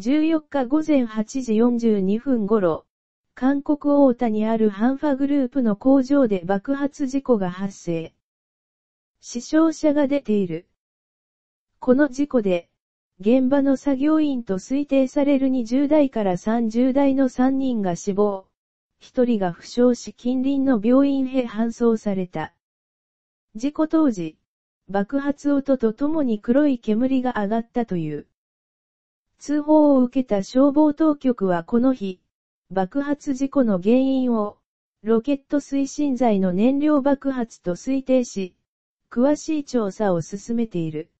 14日午前8時42分頃、韓国大田にあるハンファグループの工場で爆発事故が発生。死傷者が出ている。この事故で、現場の作業員と推定される20代から30代の3人が死亡、1人が負傷し近隣の病院へ搬送された。事故当時、爆発音とともに黒い煙が上がったという。通報を受けた消防当局はこの日、爆発事故の原因を、ロケット推進剤の燃料爆発と推定し、詳しい調査を進めている。